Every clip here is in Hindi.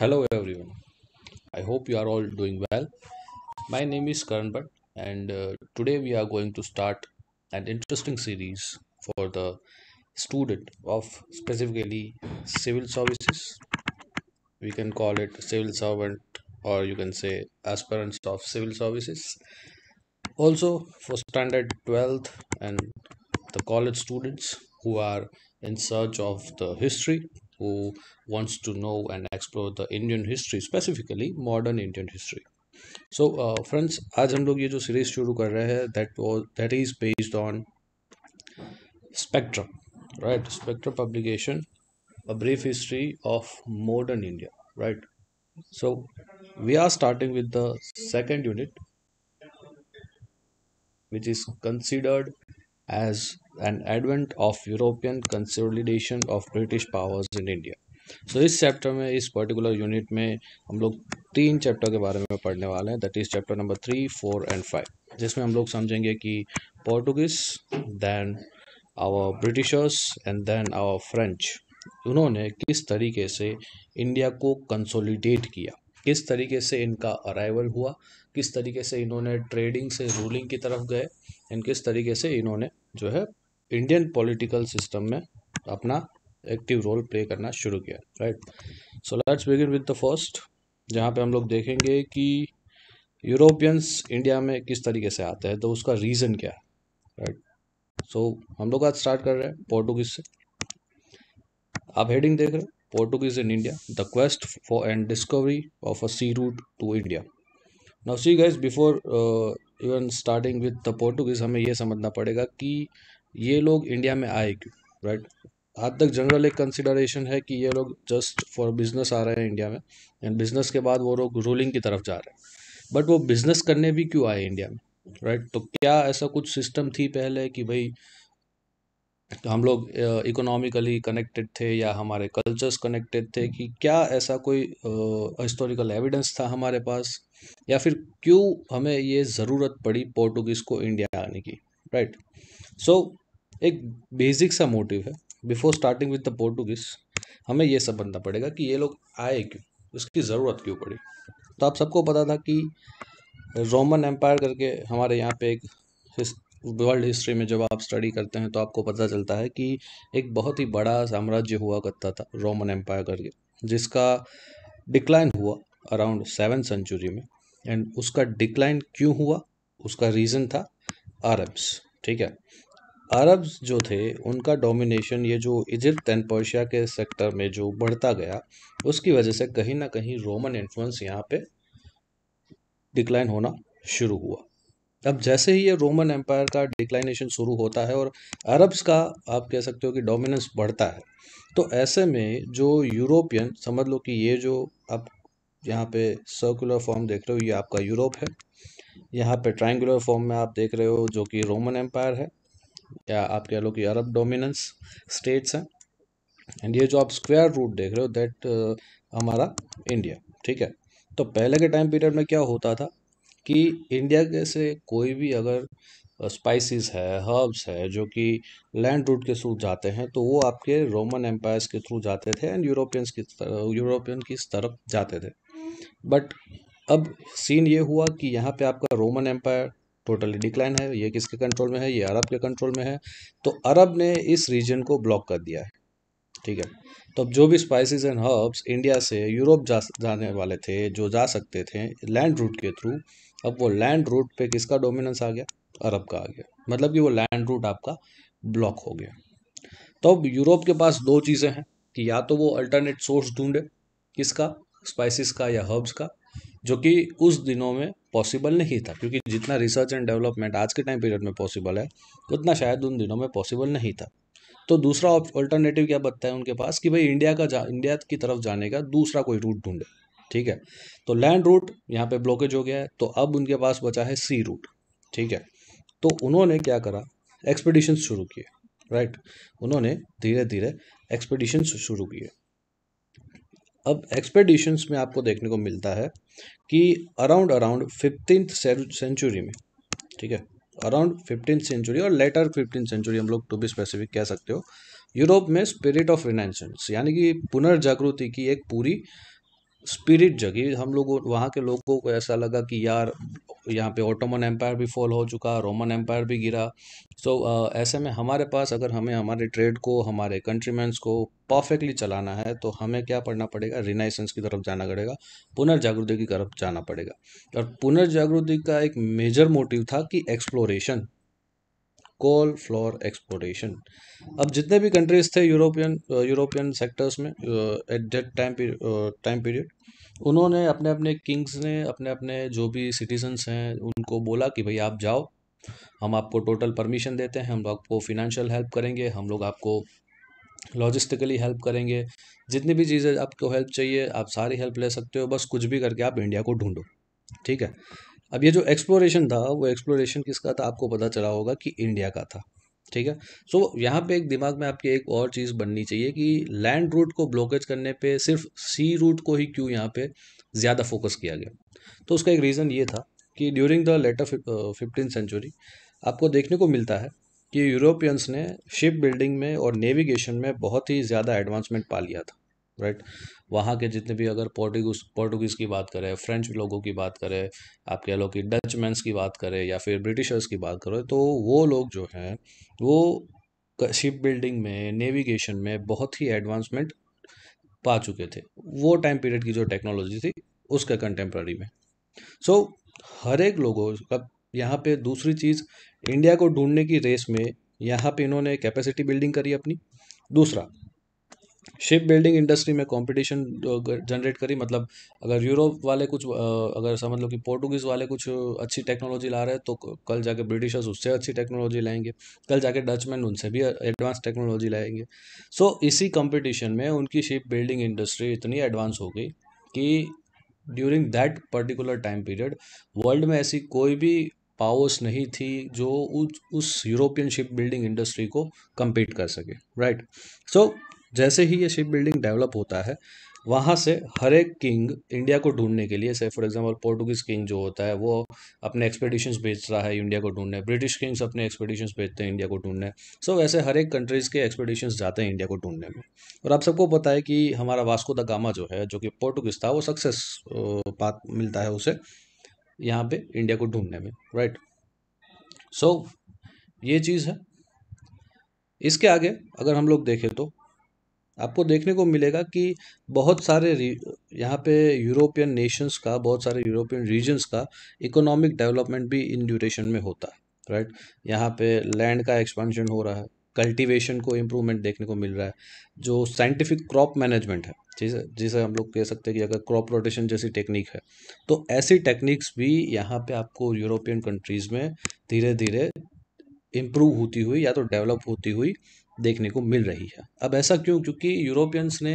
Hello everyone. I hope you are all doing well. My name is Karan Bhatt and uh, today we are going to start an interesting series for the student of specifically civil services. We can call it civil servant or you can say aspirants of civil services. Also for standard 12th and the college students who are in search of the history who wants to know and explore the Indian history, specifically modern Indian history. So, uh, friends, आज हम लोग ये जो series that was that is based on Spectrum, right? Spectrum publication, a brief history of modern India, right? So, we are starting with the second unit, which is considered as an advent of European consolidation of British powers in India. So इस चैप्टर में इस पर्टिकुलर यूनिट में हम लोग तीन चैप्टर के बारे में पढ़ने वाले हैं that is chapter number three four and five जिसमें हम लोग समझेंगे कि Portuguese than our Britishers and then our French उन्होंने किस तरीके से इंडिया को कंसोलिडेट किया किस तरीके से इनका अराइवल हुआ किस तरीके से इन्होंने ट्रेडिंग से रूलिंग की तरफ गए एंड किस तरीके से इन्होंने जो है इंडियन पॉलिटिकल सिस्टम में अपना एक्टिव रोल प्ले करना शुरू किया right so let's begin with the first जहाँ पे हम लोग देखेंगे कि यूरोपियंस इंडिया में किस तरीके से आते हैं तो उसका रीज़न क्या है राइट सो so, हम लोग आज स्टार्ट कर रहे हैं पोर्टुगीज से आप हेडिंग देख रहे हैं Portuguese in India, the quest for and discovery of a sea route to India. Now see guys, before uh, even starting with the Portuguese, हमें यह समझना पड़ेगा कि ये लोग इंडिया में आए क्यों राइट आज तक जनरल एक कंसिडरेशन है कि ये लोग जस्ट फॉर बिजनेस आ रहे हैं इंडिया में एंड बिजनेस के बाद वो लोग रूलिंग की तरफ जा रहे हैं बट वो बिजनेस करने भी क्यों आए इंडिया में राइट right? तो क्या ऐसा कुछ सिस्टम थी पहले कि भाई तो हम लोग इकोनॉमिकली कनेक्टेड थे या हमारे कल्चर्स कनेक्टेड थे कि क्या ऐसा कोई हिस्टोरिकल एविडेंस था हमारे पास या फिर क्यों हमें ये ज़रूरत पड़ी पोर्टुगीज़ को इंडिया आने की राइट right? सो so, एक बेसिक सा मोटिव है before starting with the Portuguese हमें ये समझना पड़ेगा कि ये लोग आए क्यों उसकी ज़रूरत क्यों पड़ी तो आप सबको पता था कि रोमन एम्पायर करके हमारे यहाँ पे एक वर्ल्ड हिस्ट्री में जब आप स्टडी करते हैं तो आपको पता चलता है कि एक बहुत ही बड़ा साम्राज्य हुआ करता था रोमन एम्पायर करके जिसका डिक्लाइन हुआ अराउंड सेवन सेंचुरी में एंड उसका डिक्लाइन क्यों हुआ उसका रीज़न था अरब्स ठीक है अरब्स जो थे उनका डोमिनेशन ये जो इजिप्ट एंड पर्शिया के सेक्टर में जो बढ़ता गया उसकी वजह से कहीं ना कहीं रोमन इन्फ्लुएंस यहाँ पे डिक्लाइन होना शुरू हुआ अब जैसे ही ये रोमन एम्पायर का डिक्लाइनेशन शुरू होता है और अरब्स का आप कह सकते हो कि डोमिनेंस बढ़ता है तो ऐसे में जो यूरोपियन समझ लो कि ये जो आप यहाँ पे सर्कुलर फॉर्म देख रहे हो ये आपका यूरोप है यहाँ पे ट्रायंगुलर फॉर्म में आप देख रहे हो जो कि रोमन एम्पायर है या आप कह लो कि अरब डोमिनेंस स्टेट्स हैं एंड ये जो आप स्क्वायर रूट देख रहे हो दैट uh, हमारा इंडिया ठीक है तो पहले के टाइम पीरियड में क्या होता था कि इंडिया के से कोई भी अगर स्पाइसेस है हर्ब्स है जो कि लैंड रूट के थ्रू जाते हैं तो वो आपके रोमन एम्पायर्स के थ्रू जाते थे एंड यूरोपियंस की यूरोपियन की तरफ जाते थे बट अब सीन ये हुआ कि यहाँ पे आपका रोमन एम्पायर टोटली डिक्लाइन है ये किसके कंट्रोल में है ये अरब के कंट्रोल में है तो अरब ने इस रीजन को ब्लॉक कर दिया है ठीक है तो अब जो भी स्पाइसेस एंड हर्ब्स इंडिया से यूरोप जा जाने वाले थे जो जा सकते थे लैंड रूट के थ्रू अब वो लैंड रूट पे किसका डोमिनेंस आ गया अरब का आ गया मतलब कि वो लैंड रूट आपका ब्लॉक हो गया तो अब यूरोप के पास दो चीज़ें हैं कि या तो वो अल्टरनेट सोर्स ढूंढे किसका स्पाइसिस का या हर्ब्स का जो कि उस दिनों में पॉसिबल नहीं था क्योंकि जितना रिसर्च एंड डेवलपमेंट आज के टाइम पीरियड में पॉसिबल है उतना शायद उन दिनों में पॉसिबल नहीं था तो दूसरा अल्टरनेटिव क्या बचता है उनके पास कि भाई इंडिया का जा इंडिया की तरफ जाने का दूसरा कोई रूट ढूंढे ठीक है तो लैंड रूट यहाँ पे ब्लॉकेज हो गया है तो अब उनके पास बचा है सी रूट ठीक है तो उन्होंने क्या करा एक्सपीडिशन शुरू किए राइट उन्होंने धीरे धीरे एक्सपेडिशन शुरू किए अब एक्सपेडिशंस में आपको देखने को मिलता है कि अराउंड अराउंड फिफ्टीन सेंचुरी में ठीक है अराउंड फिफ्टीन सेंचुरी और लेटर फिफ्टीन सेंचुरी हम लोग टू बी स्पेसिफिक कह सकते हो यूरोप में स्पिरिट ऑफ रिनाइसेंस यानी कि पुनर्जागृति की एक पूरी स्पिरिट जगी हम लोग वहाँ के लोगों को ऐसा लगा कि यार यहाँ पे ओटोमन एम्पायर भी फॉल हो चुका रोमन एम्पायर भी गिरा सो so, uh, ऐसे में हमारे पास अगर हमें हमारे ट्रेड को हमारे कंट्रीमेंट्स को परफेक्टली चलाना है तो हमें क्या पढ़ना पड़ेगा रिनाइसेंस की तरफ जाना पड़ेगा पुनर्जागृति की तरफ जाना पड़ेगा और पुनर्जागृति का एक मेजर मोटिव था कि एक्सप्लोरेशन कोल फ्लोर एक्सप्लोरेशन अब जितने भी कंट्रीज थे यूरोपियन यूरोपियन सेक्टर्स में at that time time period उन्होंने अपने अपने किंग्स ने अपने अपने जो भी सिटीजन्स हैं उनको बोला कि भाई आप जाओ हम आपको टोटल परमिशन देते हैं हम लोग आपको फिनेंशियल हेल्प करेंगे हम लोग आपको लॉजिस्टिकली हेल्प करेंगे जितनी भी चीज़ें आपको हेल्प चाहिए आप सारी हेल्प ले सकते हो बस कुछ भी करके आप इंडिया को ढूंढो ठीक है अब ये जो एक्सप्लोरेशन था वो एक्सप्लोरेशन किसका था आपको पता चला होगा कि इंडिया का था ठीक है सो so, यहाँ पे एक दिमाग में आपके एक और चीज़ बननी चाहिए कि लैंड रूट को ब्लॉकेज करने पे सिर्फ सी रूट को ही क्यों यहाँ पे ज़्यादा फोकस किया गया तो उसका एक रीज़न ये था कि during the later fifteen century आपको देखने को मिलता है कि यूरोपियंस ने शिप बिल्डिंग में और नेविगेशन में बहुत ही ज़्यादा एडवांसमेंट पा लिया था राइट वहाँ के जितने भी अगर पोर्टुगूस पोर्टुगीज़ की बात करें फ्रेंच लोगों की बात करें आप कह लो कि डचमैन्स की बात करें या फिर ब्रिटिशर्स की बात करें तो वो लोग जो हैं वो शिप बिल्डिंग में नेविगेशन में बहुत ही एडवांसमेंट पा चुके थे वो टाइम पीरियड की जो टेक्नोलॉजी थी उसके कंटेम्प्रेरी में सो so, हर एक लोगों का यहाँ पे दूसरी चीज़ इंडिया को ढूंढने की रेस में यहाँ पे इन्होंने कैपेसिटी बिल्डिंग करी अपनी दूसरा शिप बिल्डिंग इंडस्ट्री में कंपटीशन जनरेट uh, करी मतलब अगर यूरोप वाले कुछ uh, अगर समझ लो कि पोर्टुगीज़ वाले कुछ अच्छी टेक्नोलॉजी ला रहे हैं तो कल जाके ब्रिटिशर्स उससे अच्छी टेक्नोलॉजी लाएंगे कल जाके डचमैन उनसे भी एडवांस uh, टेक्नोलॉजी लाएंगे सो so, इसी कंपटीशन में उनकी शिप बिल्डिंग इंडस्ट्री इतनी एडवांस हो गई कि during that particular time period world में ऐसी कोई भी पावर्स नहीं थी जो उस यूरोपियन शिप बिल्डिंग इंडस्ट्री को कम्पीट कर सके राइट सो जैसे ही ये शिप बिल्डिंग डेवलप होता है वहाँ से हर एक किंग इंडिया को ढूंढने के लिए से फॉर एग्जांपल पोर्टुगीज़ किंग जो होता है वो अपने एक्सपेडिशंस भेज रहा है इंडिया को ढूंढने ब्रिटिश किंग्स अपने एक्सपेडिशंस भेजते हैं इंडिया को ढूंढने सो so, वैसे हर एक कंट्रीज़ के एक्सपेडिशंस जाते हैं इंडिया को ढूंढने में और आप सबको पता है कि हमारा वास्को द गामा जो है जो कि पोर्टुगीज़ था वो सक्सेस पात मिलता है उसे यहाँ पर इंडिया को ढूंढने में राइट सो so, ये चीज़ है इसके आगे अगर हम लोग देखें तो आपको देखने को मिलेगा कि बहुत सारे यहाँ पे यूरोपियन नेशंस का बहुत सारे यूरोपियन रीजन्स का इकोनॉमिक डेवलपमेंट भी इन ड्यूरेशन में होता है राइट यहाँ पे लैंड का एक्सपेंशन हो रहा है कल्टीवेशन को इम्प्रूवमेंट देखने को मिल रहा है जो साइंटिफिक क्रॉप मैनेजमेंट है जिसे जिसे हम लोग कह सकते हैं कि अगर क्रॉप रोटेशन जैसी टेक्निक है तो ऐसी टेक्निक्स भी यहाँ पे आपको यूरोपियन कंट्रीज़ में धीरे धीरे इम्प्रूव होती हुई या तो डेवलप होती हुई देखने को मिल रही है अब ऐसा क्यों क्योंकि यूरोपियंस ने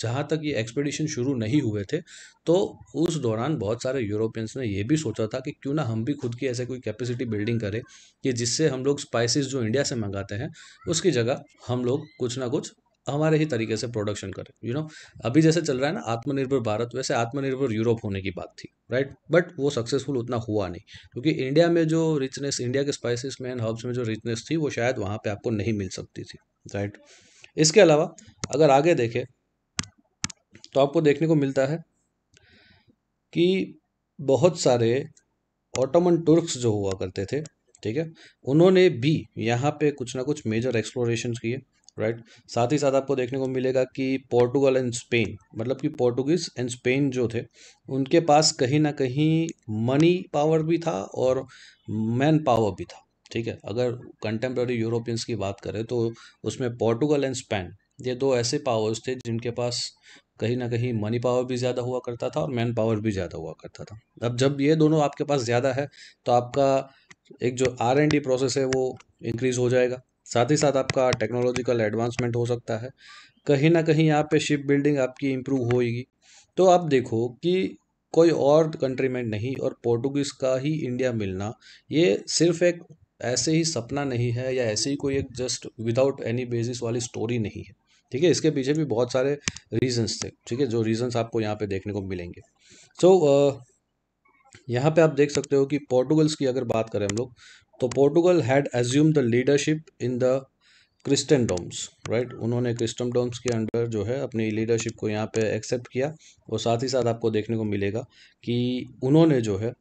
जहाँ तक ये एक्सपेडिशन शुरू नहीं हुए थे तो उस दौरान बहुत सारे यूरोपियंस ने ये भी सोचा था कि क्यों ना हम भी खुद की ऐसे कोई कैपेसिटी बिल्डिंग करें कि जिससे हम लोग स्पाइसेस जो इंडिया से मंगाते हैं उसकी जगह हम लोग कुछ ना कुछ हमारे ही तरीके से प्रोडक्शन करें यू you नो know? अभी जैसे चल रहा है ना आत्मनिर्भर भारत वैसे आत्मनिर्भर यूरोप होने की बात थी राइट बट वो सक्सेसफुल उतना हुआ नहीं क्योंकि इंडिया में जो रिचनेस इंडिया के स्पाइसिस में एंड हर्ब्स में जो रिचनेस थी वो शायद वहाँ पर आपको नहीं मिल सकती थी राइट इसके अलावा अगर आगे देखें तो आपको देखने को मिलता है कि बहुत सारे ऑटोमन तुर्क्स जो हुआ करते थे ठीक है उन्होंने भी यहाँ पे कुछ ना कुछ मेजर एक्सप्लोरेशन किए राइट right? साथ ही साथ आपको देखने को मिलेगा कि पोर्टुगल एंड स्पेन मतलब कि पोर्टुगीज एंड स्पेन जो थे उनके पास कहीं ना कहीं मनी पावर भी था और मैन पावर भी था ठीक है अगर कंटेम्प्रेरी यूरोपियंस की बात करें तो उसमें पोर्टुगल एंड स्पेन ये दो ऐसे पावर्स थे जिनके पास कहीं ना कहीं मनी पावर भी ज़्यादा हुआ करता था और मैन पावर भी ज़्यादा हुआ करता था अब जब ये दोनों आपके पास ज़्यादा है तो आपका एक जो आर एंड डी प्रोसेस है वो इंक्रीज़ हो जाएगा साथ ही साथ आपका टेक्नोलॉजिकल एडवांसमेंट हो सकता है कहीं ना कहीं यहाँ पे शिप बिल्डिंग आपकी इम्प्रूव होएगी तो आप देखो कि कोई और कंट्री में नहीं और पोर्टुगीज़ का ही इंडिया मिलना ये सिर्फ एक ऐसे ही सपना नहीं है या ऐसे ही कोई एक जस्ट विदाउट एनी बेसिस वाली स्टोरी नहीं है ठीक है इसके पीछे भी बहुत सारे रीजंस थे ठीक है जो रीजंस आपको यहाँ पे देखने को मिलेंगे सो so, uh, यहाँ पे आप देख सकते हो कि पोर्टुगल्स की अगर बात करें हम लोग तो Portugal had assumed the leadership in the Christendoms right उन्होंने क्रिस्टन डोम्स के अंडर जो है अपनी लीडरशिप को यहाँ पे एक्सेप्ट किया और साथ ही साथ आपको देखने को मिलेगा कि उन्होंने जो है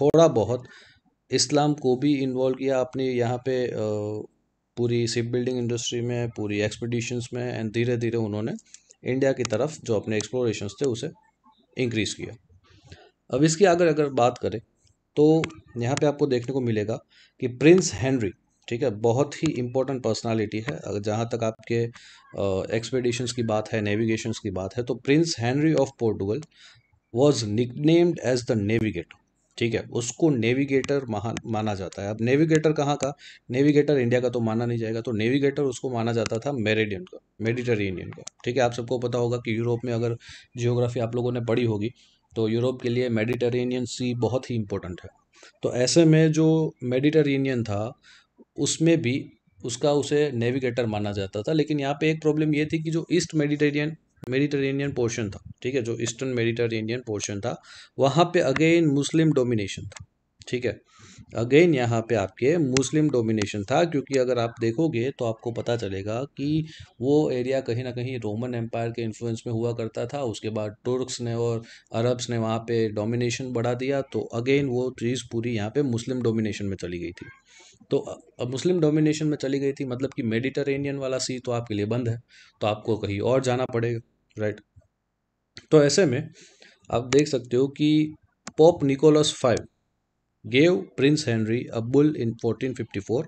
थोड़ा बहुत इस्लाम को भी इन्वॉल्व किया अपनी यहाँ पे पूरी शिप बिल्डिंग इंडस्ट्री में पूरी एक्सपडिशंस में एंड धीरे धीरे उन्होंने इंडिया की तरफ जो अपने एक्सप्लोरेशंस थे उसे इंक्रीज़ किया अब इसकी अगर अगर बात करें तो यहाँ पे आपको देखने को मिलेगा कि प्रिंस हेनरी ठीक है बहुत ही इम्पोर्टेंट पर्सनालिटी है अगर जहाँ तक आपके एक्सपेडिशंस की बात है नेविगेशंस की बात है तो Prince Henry of Portugal was nicknamed as the navigator ठीक है उसको नेविगेटर महान माना जाता है अब नेविगेटर कहाँ का नेविगेटर इंडिया का तो माना नहीं जाएगा तो नेविगेटर उसको माना जाता था मेरेडियन का मेडिटेरेनियन का ठीक है आप सबको पता होगा कि यूरोप में अगर जियोग्राफी आप लोगों ने पढ़ी होगी तो यूरोप के लिए मेडिटेरेनियन सी बहुत ही इम्पोर्टेंट है तो ऐसे में जो मेडिटेरेनियन था उसमें भी उसका उसे नेविगेटर माना जाता था लेकिन यहाँ पे एक प्रॉब्लम ये थी कि जो ईस्ट मेडिटेरियन मेडिटेरेनियन पोर्शन था ठीक है जो ईस्टर्न मेडिटेरेनियन पोर्शन था वहाँ पे अगेन मुस्लिम डोमिनेशन था ठीक है अगेन यहाँ पे आपके मुस्लिम डोमिनेशन था क्योंकि अगर आप देखोगे तो आपको पता चलेगा कि वो एरिया कहीं ना कहीं रोमन एम्पायर के इन्फ्लुएंस में हुआ करता था उसके बाद टुर्क्स ने और अरब्स ने वहाँ पे डोमिनेशन बढ़ा दिया तो अगेन वो चीज़ पूरी यहाँ पे मुस्लिम डोमिनेशन में चली गई थी तो अब मुस्लिम डोमिनेशन में चली गई थी मतलब कि मेडिटरेनियन वाला सी तो आपके लिए बंद है तो आपको कहीं और जाना पड़ेगा राइट तो ऐसे में आप देख सकते हो कि Pope Nicholas five gave Prince Henry a bull in 1454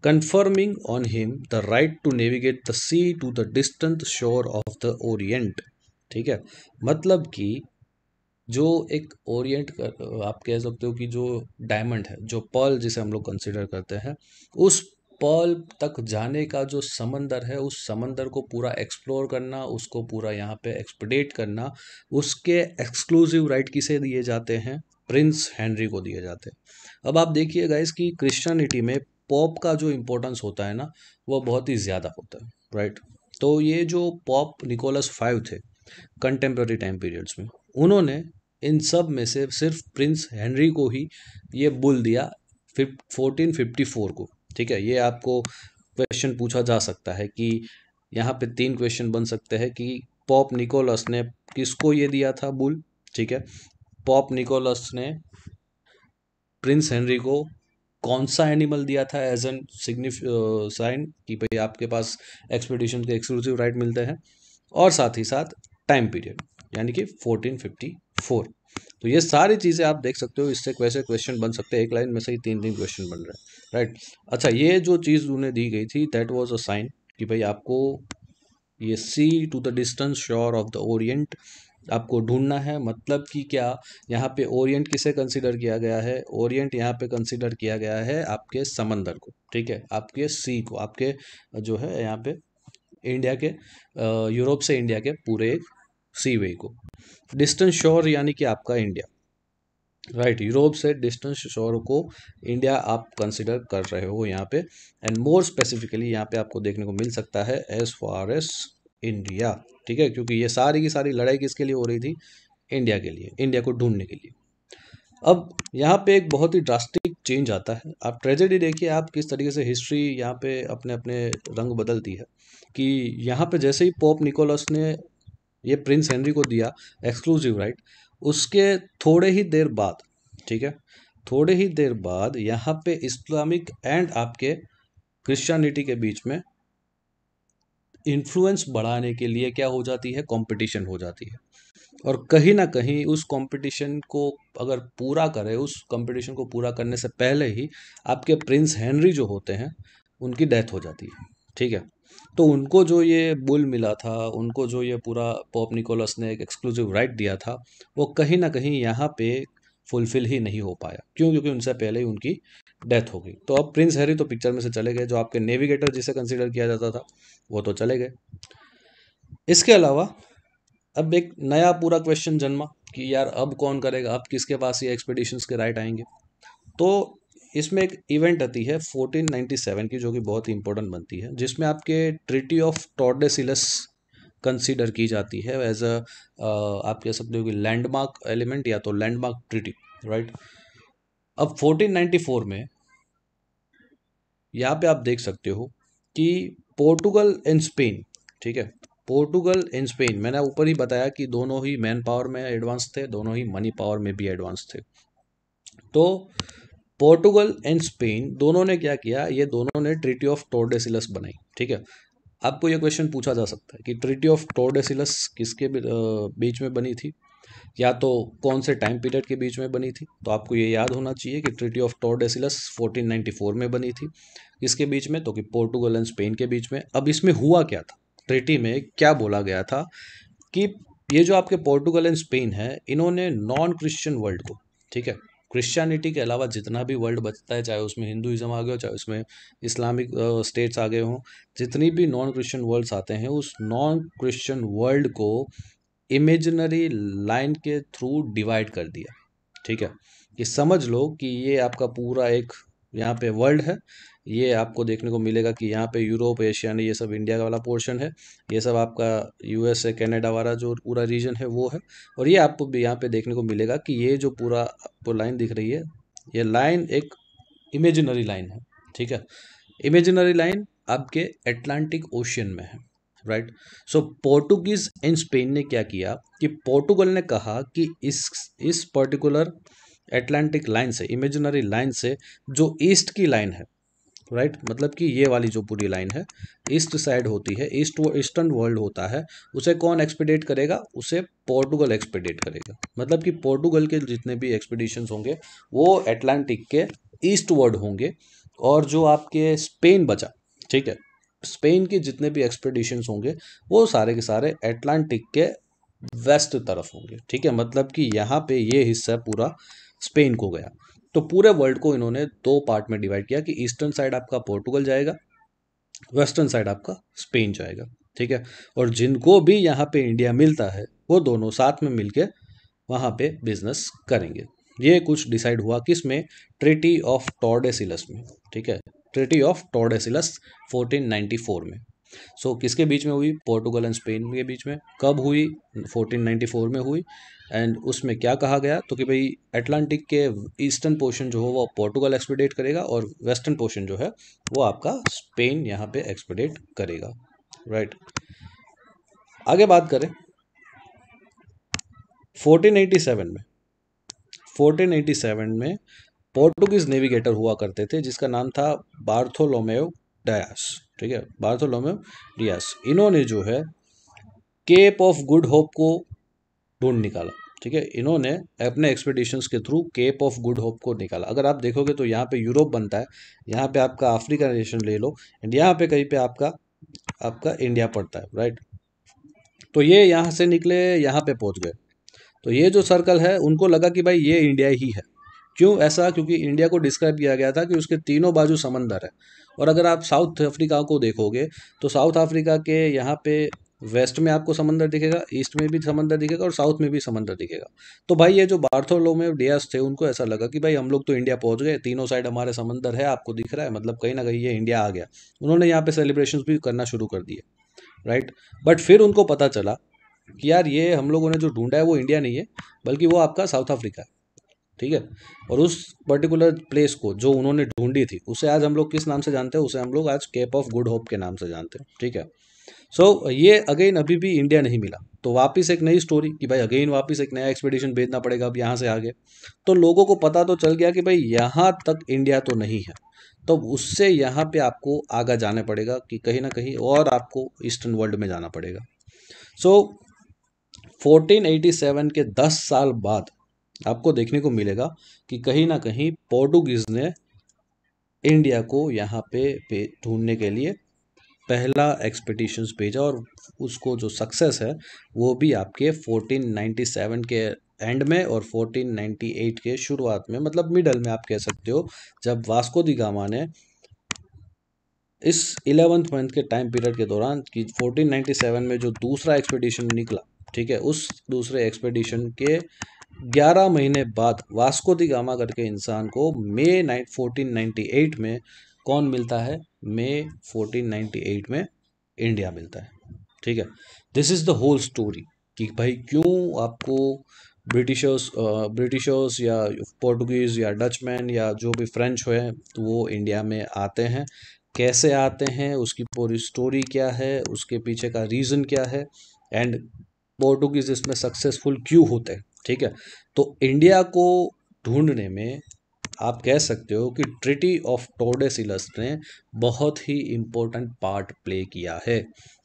confirming on him the right to navigate the sea to the distant shore of the Orient. ठीक है मतलब कि जो एक ओरिएंट आप कह सकते हो कि जो डायमंड है जो पर्ल जिसे हम लोग कंसिडर करते हैं उस पर्ल तक जाने का जो समंदर है उस समंदर को पूरा एक्सप्लोर करना उसको पूरा यहाँ पे एक्सपडेट करना उसके एक्सक्लूसिव राइट किसे दिए जाते हैं प्रिंस हैंनरी को दिए जाते अब आप देखिए गाइस कि में पॉप का जो इम्पोर्टेंस होता है ना वह बहुत ही ज़्यादा होता है राइट तो ये जो पॉप निकोलस फाइव थे कंटेम्प्रेरी टाइम पीरियड्स में उन्होंने इन सब में से सिर्फ प्रिंस हैंनरी को ही ये बुल दिया फोर्टीन फिफ्टी फोर को ठीक है ये आपको क्वेश्चन पूछा जा सकता है कि यहाँ पे तीन क्वेश्चन बन सकते हैं कि पॉप निकोलस ने किसको ये दिया था बुल ठीक है पॉप निकोलस ने प्रिंस हेनरी को कौन सा एनिमल दिया था एज एन सिग्निफ साइन कि भाई आपके पास एक्सपेडिशन के एक्सक्लूसिव राइट मिलते हैं और साथ ही साथ टाइम पीरियड यानी कि 1454 तो ये सारी चीज़ें आप देख सकते हो इससे वैसे क्वेश्चन बन सकते हैं एक लाइन में से ही तीन तीन क्वेश्चन बन रहे हैं राइट अच्छा ये जो चीज़ उन्हें दी गई थी दैट वॉज अ साइन कि भाई आपको ये sea to the distance shore of the orient आपको ढूंढना है मतलब कि क्या यहाँ पे ओरिएंट किसे कंसिडर किया गया है ओरिएंट यहाँ पे कंसिडर किया गया है आपके समंदर को ठीक है आपके सी को आपके जो है यहाँ पे इंडिया के यूरोप से इंडिया के पूरे सी वे को डिस्टेंस शोर यानी कि आपका इंडिया राइट यूरोप से डिस्टेंस शोर को इंडिया आप कंसिडर कर रहे हो यहाँ पे एंड मोर स्पेसिफिकली यहाँ पे आपको देखने को मिल सकता है एज फार एज इंडिया ठीक है क्योंकि ये सारी की सारी लड़ाई किसके लिए हो रही थी इंडिया के लिए इंडिया को ढूंढने के लिए अब यहाँ पे एक बहुत ही ड्रास्टिक चेंज आता है आप ट्रेजेडी देखिए आप किस तरीके से हिस्ट्री यहाँ पे अपने अपने रंग बदलती है कि यहाँ पे जैसे ही पोप निकोलस ने ये प्रिंस हेनरी को दिया एक्सक्लूसिव राइट उसके थोड़े ही देर बाद ठीक है थोड़े ही देर बाद यहाँ पे इस्लामिक एंड आपके क्रिश्चियनिटी के बीच में इन्फ्लुएंस बढ़ाने के लिए क्या हो जाती है कंपटीशन हो जाती है और कहीं ना कहीं उस कंपटीशन को अगर पूरा करें उस कंपटीशन को पूरा करने से पहले ही आपके प्रिंस हेनरी जो होते हैं उनकी डेथ हो जाती है ठीक है तो उनको जो ये बुल मिला था उनको जो ये पूरा पॉप निकोलस ने एक एक्सक्लूसिव राइट दिया था वो कहीं ना कहीं यहाँ पे फुलफिल ही नहीं हो पाया क्यों क्योंकि उनसे पहले ही उनकी डेथ हो गई तो अब प्रिंस हैरी तो पिक्चर में से चले गए जो आपके नेविगेटर जिसे कंसिडर किया जाता था वो तो चले गए इसके अलावा अब एक नया पूरा क्वेश्चन जन्मा कि यार अब कौन करेगा अब किसके पास ये एक्सपीडिशंस के राइट आएंगे तो इसमें एक इवेंट आती है 1497 की जो कि बहुत ही इंपॉर्टेंट बनती है जिसमें आपके ट्रिटी ऑफ टॉर्डेसिलस कंसीडर की जाती है एज अ आप कह सकते हो कि लैंडमार्क एलिमेंट या तो लैंडमार्क ट्रिटी राइट right? अब 1494 में यहाँ पे आप देख सकते हो कि पोर्टुगल एंड स्पेन ठीक है पोर्टुगल एंड स्पेन मैंने ऊपर ही बताया कि दोनों ही मैन पावर में एडवांस थे दोनों ही मनी पावर में भी एडवांस थे तो पोर्टुगल एंड स्पेन दोनों ने क्या किया ये दोनों ने ट्रिटी ऑफ टोर्डेसिलस बनाई ठीक है आपको ये क्वेश्चन पूछा जा सकता है कि ट्रिटी ऑफ टोर्डेसिलस किसके बीच में बनी थी या तो कौन से टाइम पीरियड के बीच में बनी थी तो आपको ये याद होना चाहिए कि ट्रिटी ऑफ टॉर्डेसिलस 1494 में बनी थी इसके बीच में तो कि पोर्टुगल एंड स्पेन के बीच में अब इसमें हुआ क्या था ट्रिटी में क्या बोला गया था कि ये जो आपके पोर्टुगल एंड स्पेन है इन्होंने नॉन क्रिश्चियन वर्ल्ड को ठीक है क्रिश्चियनिटी के अलावा जितना भी वर्ल्ड बचता है चाहे उसमें हिंदुज़म आ गया हो चाहे उसमें इस्लामिक स्टेट्स आ गए हों जितनी भी नॉन क्रिश्चियन वर्ल्ड्स आते हैं उस नॉन क्रिश्चियन वर्ल्ड को इमेजनरी लाइन के थ्रू डिवाइड कर दिया ठीक है ये समझ लो कि ये आपका पूरा एक यहाँ पे वर्ल्ड है ये आपको देखने को मिलेगा कि यहाँ पे यूरोप एशिया ने ये सब इंडिया वाला पोर्शन है ये सब आपका यूएसए कनाडा वाला जो पूरा रीजन है वो है और ये आपको भी यहाँ पे देखने को मिलेगा कि ये जो पूरा आपको लाइन दिख रही है ये लाइन एक इमेजिनरी लाइन है ठीक है इमेजिनरी लाइन आपके एटलांटिक ओशियन में है right so Portuguese and Spain ने क्या किया कि पोर्टुगल ने कहा कि इस इस पर्टिकुलर एटलांटिक लाइन से इमेजिनरी लाइन से जो ईस्ट की लाइन है राइट right? मतलब कि ये वाली जो पूरी लाइन है ईस्ट साइड होती है ईस्ट ईस्टर्न वर्ल्ड होता है उसे कौन एक्सपीडेट करेगा उसे पोर्टुगल एक्सपीडेट करेगा मतलब कि पोर्टुगल के जितने भी एक्सपीडिशन होंगे वो एटलांटिक के ईस्ट वर्ल्ड होंगे और जो आपके स्पेन बचा ठीक है स्पेन के जितने भी एक्सपेडिशन होंगे वो सारे के सारे एटलांटिक के वेस्ट तरफ होंगे ठीक है मतलब कि यहाँ पे ये हिस्सा पूरा स्पेन को गया तो पूरे वर्ल्ड को इन्होंने दो पार्ट में डिवाइड किया कि ईस्टर्न साइड आपका पोर्टुगल जाएगा वेस्टर्न साइड आपका स्पेन जाएगा ठीक है और जिनको भी यहाँ पे इंडिया मिलता है वो दोनों साथ में मिलके वहाँ पे बिजनेस करेंगे ये कुछ डिसाइड हुआ किस में ट्रिटी ऑफ टॉर्डेसिलस में ठीक है ट्रिटी ऑफ टोडेसिलस 1494 में सो so, किसके बीच में हुई पोर्टुगल एंड स्पेन के बीच में कब हुई 1494 में हुई एंड उसमें क्या कहा गया तो कि भाई अटलांटिक के ईस्टर्न पोर्शन जो हो वो पोर्टुगल एक्सपीडेट करेगा और वेस्टर्न पोर्शन जो है वो आपका स्पेन यहाँ पे एक्सपीडेट करेगा राइट right. आगे बात करें 1487 में 1487 में पोर्टुगीज नेविगेटर हुआ करते थे जिसका नाम था बार्थोलोमेव डायास ठीक है बार्थोलोमेव डियास इन्होंने जो है केप ऑफ गुड होप को ढूंढ निकाला ठीक है इन्होंने अपने एक्सपेडिशंस के through Cape of Good Hope को निकाला अगर आप देखोगे तो यहाँ पे यूरोप बनता है यहाँ पे आपका अफ्रीका नेशन ले लो एंड यहाँ पे कहीं पे आपका आपका इंडिया पड़ता है राइट तो ये यहाँ से निकले यहाँ पे पहुँच गए तो ये जो सर्कल है उनको लगा कि भाई ये इंडिया ही है क्यों ऐसा क्योंकि इंडिया को डिस्क्राइब किया गया था कि उसके तीनों बाजू समंदर है और अगर आप साउथ अफ्रीका को देखोगे तो साउथ अफ्रीका के यहाँ पे वेस्ट में आपको समंदर दिखेगा ईस्ट में भी समंदर दिखेगा और साउथ में भी समंदर दिखेगा तो भाई ये जो बार्थोलो में डियास थे उनको ऐसा लगा कि भाई हम लोग तो इंडिया पहुंच गए तीनों साइड हमारे समंदर है आपको दिख रहा है मतलब कहीं ना कहीं ये इंडिया आ गया उन्होंने यहाँ पे सेलिब्रेशन भी करना शुरू कर दिए राइट बट फिर उनको पता चला कि यार ये हम लोगों ने जो ढूंढा है वो इंडिया नहीं है बल्कि वो आपका साउथ अफ्रीका है ठीक है और उस पर्टिकुलर प्लेस को जो उन्होंने ढूंढी थी उसे आज हम लोग किस नाम से जानते हैं उसे हम लोग आज केप ऑफ गुड होप के नाम से जानते हैं ठीक है सो so, ये अगेन अभी भी इंडिया नहीं मिला तो वापस एक नई स्टोरी कि भाई अगेन वापस एक नया एक्सपेडिशन भेजना पड़ेगा अब यहाँ से आगे तो लोगों को पता तो चल गया कि भाई यहाँ तक इंडिया तो नहीं है तो उससे यहाँ पे आपको आगे जाने पड़ेगा कि कहीं ना कहीं और आपको ईस्टर्न वर्ल्ड में जाना पड़ेगा सो so, 1487 के 10 साल बाद आपको देखने को मिलेगा कि कहीं ना कहीं पोर्टुगीज़ ने इंडिया को यहाँ पे ढूंढने के लिए पहला एक्सपेडिशन भेजा और उसको जो सक्सेस है वो भी आपके 1497 के एंड में और 1498 के शुरुआत में मतलब मिडल में आप कह सकते हो जब वास्को दी गामा ने इस इलेवंथ मंथ के टाइम पीरियड के दौरान कि 1497 में जो दूसरा एक्सपेडिशन निकला ठीक है उस दूसरे एक्सपेडिशन के 11 महीने बाद वास्को दी गामा करके इंसान को मई नाइन्टी एट में कौन मिलता है नाइन्टी 1498 में इंडिया मिलता है ठीक है this is the whole story कि भाई क्यों आपको ब्रिटिशर्स ब्रिटिशर्स या पोर्टुगीज़ या डचमैन या जो भी फ्रेंच हुए तो वो इंडिया में आते हैं कैसे आते हैं उसकी पूरी स्टोरी क्या है उसके पीछे का रीज़न क्या है एंड पोर्टुगीज़ इसमें सक्सेसफुल क्यों होते हैं ठीक है तो इंडिया को ढूंढने में आप कह सकते हो कि ट्रिटी ऑफ टोडेसिलस ने बहुत ही इम्पोर्टेंट पार्ट प्ले किया है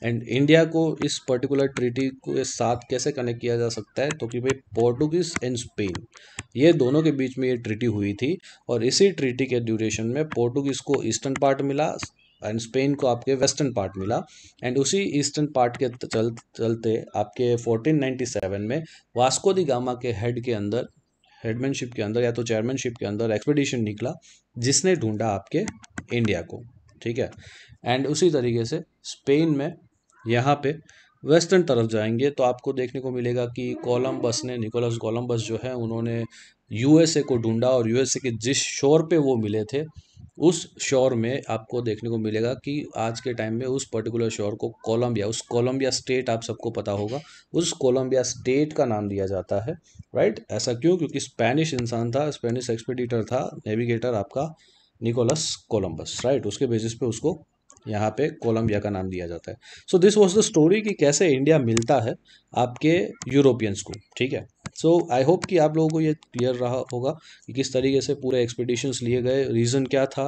एंड इंडिया को इस पर्टिकुलर ट्रिटी के साथ कैसे कनेक्ट किया जा सकता है तो कि भाई पोर्टुगीज एंड स्पेन ये दोनों के बीच में ये ट्रिटी हुई थी और इसी ट्रिटी के ड्यूरेशन में पोर्टुगीज़ को ईस्टर्न पार्ट मिला एंड स्पेन को आपके वेस्टर्न पार्ट मिला एंड उसी ईस्टर्न पार्ट के चल चलते आपके 1497 में वास्को दी गामा के हेड के अंदर हेडमैनशिप के अंदर या तो चेयरमैनशिप के अंदर एक्सपेडिशन निकला जिसने ढूंढा आपके इंडिया को ठीक है एंड उसी तरीके से स्पेन में यहाँ पे वेस्टर्न तरफ जाएंगे तो आपको देखने को मिलेगा कि कोलम्बस ने निकोलस कोलम्बस जो है उन्होंने यूएसए को ढूंढा और यूएसए के जिस शोर पे वो मिले थे उस शोर में आपको देखने को मिलेगा कि आज के टाइम में उस पर्टिकुलर शोर को कोलंबिया उस कोलम्बिया स्टेट आप सबको पता होगा उस कोलम्बिया स्टेट का नाम दिया जाता है राइट ऐसा क्यों क्योंकि स्पेनिश इंसान था स्पेनिश एक्सपेडिटर था नेविगेटर आपका निकोलस कोलम्बस राइट उसके बेसिस पे उसको यहाँ पे कोलम्बिया का नाम दिया जाता है so this was the story कि कैसे इंडिया मिलता है आपके यूरोपियंस को ठीक है सो आई होप कि आप लोगों को ये क्लियर रहा होगा कि किस तरीके से पूरे एक्सपीडिशंस लिए गए रीज़न क्या था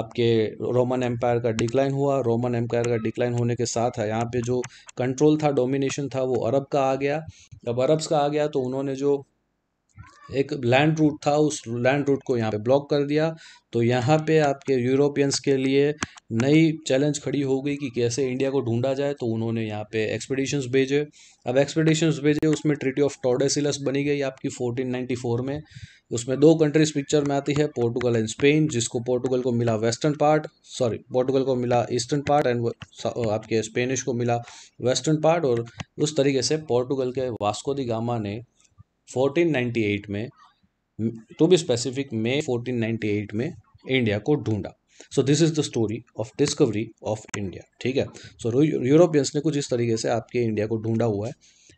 आपके रोमन एम्पायर का डिक्लाइन हुआ रोमन एम्पायर का डिक्लाइन होने के साथ है यहाँ पे जो कंट्रोल था डोमिनेशन था वो अरब का आ गया जब अरब्स का आ गया तो उन्होंने जो एक लैंड रूट था उस लैंड रूट को यहाँ पे ब्लॉक कर दिया तो यहाँ पे आपके यूरोपियंस के लिए नई चैलेंज खड़ी हो गई कि कैसे इंडिया को ढूंढा जाए तो उन्होंने यहाँ पे एक्सपेडिशंस भेजे अब एक्सपीडिशंस भेजे उसमें ट्रिटी ऑफ टोडेसिलस बनी गई आपकी 1494 में उसमें दो कंट्रीज पिक्चर में आती है पोर्टुगल एंड स्पेन जिसको पोर्टुगल को मिला वेस्टर्न पार्ट सॉरी पोर्टुगल को मिला ईस्टर्न पार्ट एंड आपके स्पेनिश को मिला वेस्टर्न पार्ट और उस तरीके से पोर्टुगल के वास्को दी गामा ने 1498 में टू बी स्पेसिफिक मे 1498 में इंडिया को ढूंढा so this is the story of discovery of India ठीक है सो यूरोपियंस ने कुछ इस तरीके से आपके इंडिया को ढूंढा हुआ है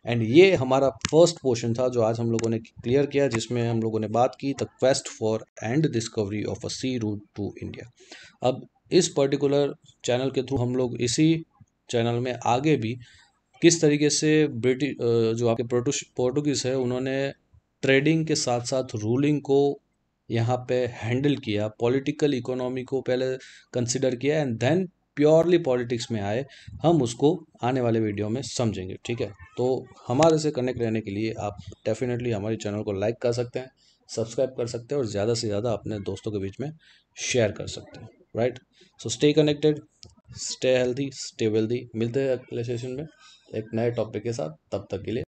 एंड ये हमारा फर्स्ट पोर्शन था जो आज हम लोगों ने क्लियर किया जिसमें हम लोगों ने बात की the quest for and discovery of a sea route to India अब इस पर्टिकुलर चैनल के थ्रू हम लोग इसी चैनल में आगे भी किस तरीके से ब्रिटिश जो आपके पोर्टुगीज़ है उन्होंने ट्रेडिंग के साथ साथ रूलिंग को यहाँ पे हैंडल किया पॉलिटिकल इकोनॉमी को पहले कंसिडर किया एंड देन प्योरली पॉलिटिक्स में आए हम उसको आने वाले वीडियो में समझेंगे ठीक है तो हमारे से कनेक्ट रहने के लिए आप डेफिनेटली हमारे चैनल को लाइक कर सकते हैं सब्सक्राइब कर सकते हैं और ज़्यादा से ज़्यादा अपने दोस्तों के बीच में शेयर कर सकते हैं right so stay connected stay healthy stay wealthy मिलते हैं अगले सेशन में एक नए टॉपिक के साथ तब तक के लिए